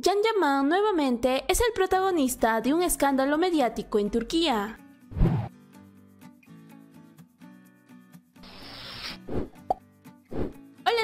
Jan Yaman nuevamente es el protagonista de un escándalo mediático en Turquía.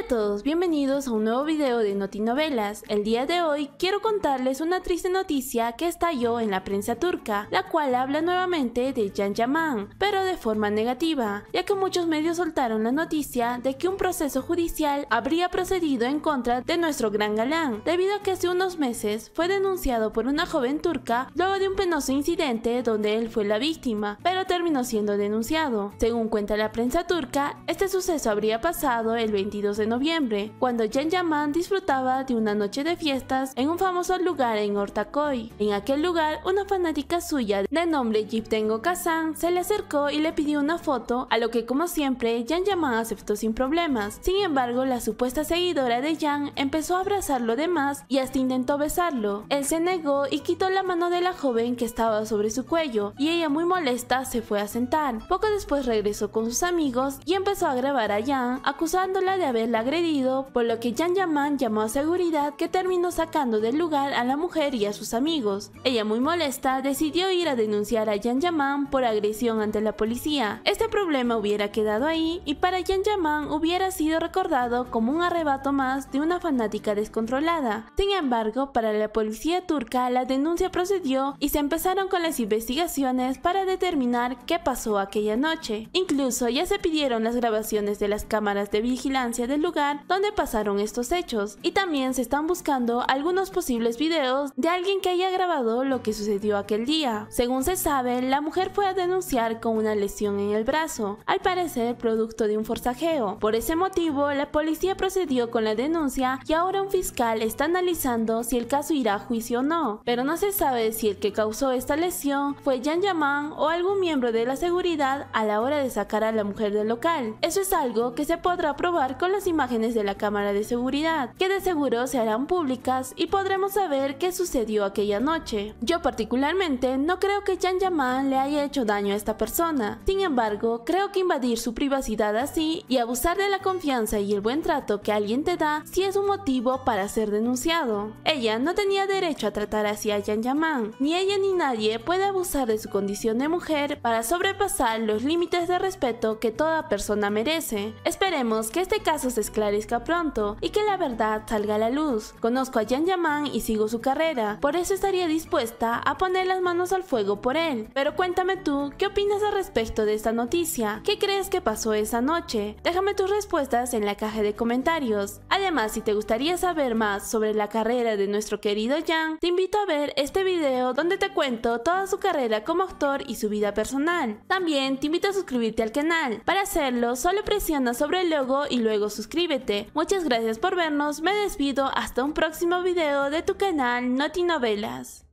a todos, bienvenidos a un nuevo video de Notinovelas. El día de hoy quiero contarles una triste noticia que estalló en la prensa turca, la cual habla nuevamente de Jan Yaman, pero de forma negativa, ya que muchos medios soltaron la noticia de que un proceso judicial habría procedido en contra de nuestro gran galán, debido a que hace unos meses fue denunciado por una joven turca luego de un penoso incidente donde él fue la víctima, pero terminó siendo denunciado. Según cuenta la prensa turca, este suceso habría pasado el 22 de noviembre noviembre, cuando Jan Yaman disfrutaba de una noche de fiestas en un famoso lugar en Hortacoy. En aquel lugar, una fanática suya de nombre Tengo Kazan se le acercó y le pidió una foto, a lo que como siempre, Jan Yaman aceptó sin problemas. Sin embargo, la supuesta seguidora de Jan empezó a abrazarlo de más y hasta intentó besarlo. Él se negó y quitó la mano de la joven que estaba sobre su cuello, y ella muy molesta se fue a sentar. Poco después regresó con sus amigos y empezó a grabar a Jan, acusándola de haberla agredido, por lo que Yan Yaman llamó a seguridad que terminó sacando del lugar a la mujer y a sus amigos. Ella muy molesta decidió ir a denunciar a Yan Yaman por agresión ante la policía. Este problema hubiera quedado ahí y para Yan Yaman hubiera sido recordado como un arrebato más de una fanática descontrolada. Sin embargo, para la policía turca la denuncia procedió y se empezaron con las investigaciones para determinar qué pasó aquella noche. Incluso ya se pidieron las grabaciones de las cámaras de vigilancia del lugar donde pasaron estos hechos y también se están buscando algunos posibles videos de alguien que haya grabado lo que sucedió aquel día. Según se sabe, la mujer fue a denunciar con una lesión en el brazo, al parecer producto de un forzajeo. Por ese motivo, la policía procedió con la denuncia y ahora un fiscal está analizando si el caso irá a juicio o no, pero no se sabe si el que causó esta lesión fue Jan Yaman o algún miembro de la seguridad a la hora de sacar a la mujer del local. Eso es algo que se podrá probar con las imágenes de la cámara de seguridad, que de seguro se harán públicas y podremos saber qué sucedió aquella noche. Yo particularmente no creo que Jan Yaman le haya hecho daño a esta persona. Sin embargo, creo que invadir su privacidad así y abusar de la confianza y el buen trato que alguien te da sí es un motivo para ser denunciado. Ella no tenía derecho a tratar así a Jan Yaman, ni ella ni nadie puede abusar de su condición de mujer para sobrepasar los límites de respeto que toda persona merece. Esperemos que este caso se clarezca pronto y que la verdad salga a la luz. Conozco a Yan Yaman y sigo su carrera, por eso estaría dispuesta a poner las manos al fuego por él. Pero cuéntame tú, ¿qué opinas al respecto de esta noticia? ¿Qué crees que pasó esa noche? Déjame tus respuestas en la caja de comentarios. Además, si te gustaría saber más sobre la carrera de nuestro querido Yang, te invito a ver este video donde te cuento toda su carrera como actor y su vida personal. También te invito a suscribirte al canal. Para hacerlo, solo presiona sobre el logo y luego suscríbete. Muchas gracias por vernos, me despido, hasta un próximo video de tu canal Noti Novelas.